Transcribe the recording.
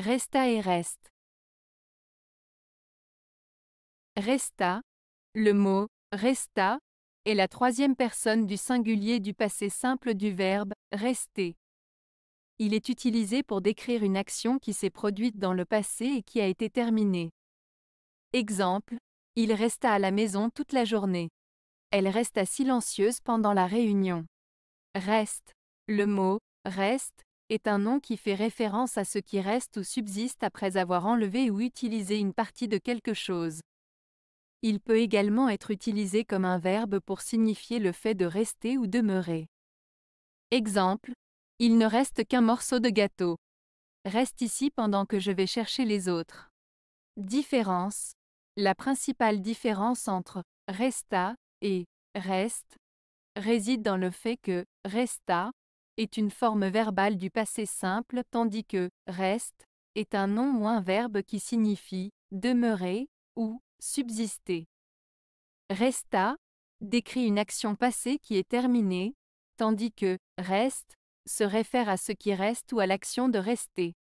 Resta et reste. Resta. Le mot resta est la troisième personne du singulier du passé simple du verbe rester. Il est utilisé pour décrire une action qui s'est produite dans le passé et qui a été terminée. Exemple, il resta à la maison toute la journée. Elle resta silencieuse pendant la réunion. Reste. Le mot reste est un nom qui fait référence à ce qui reste ou subsiste après avoir enlevé ou utilisé une partie de quelque chose. Il peut également être utilisé comme un verbe pour signifier le fait de rester ou demeurer. Exemple, il ne reste qu'un morceau de gâteau. Reste ici pendant que je vais chercher les autres. Différence. La principale différence entre resta et reste réside dans le fait que resta est une forme verbale du passé simple tandis que reste est un nom ou un verbe qui signifie demeurer ou subsister. Resta décrit une action passée qui est terminée, tandis que reste se réfère à ce qui reste ou à l'action de rester.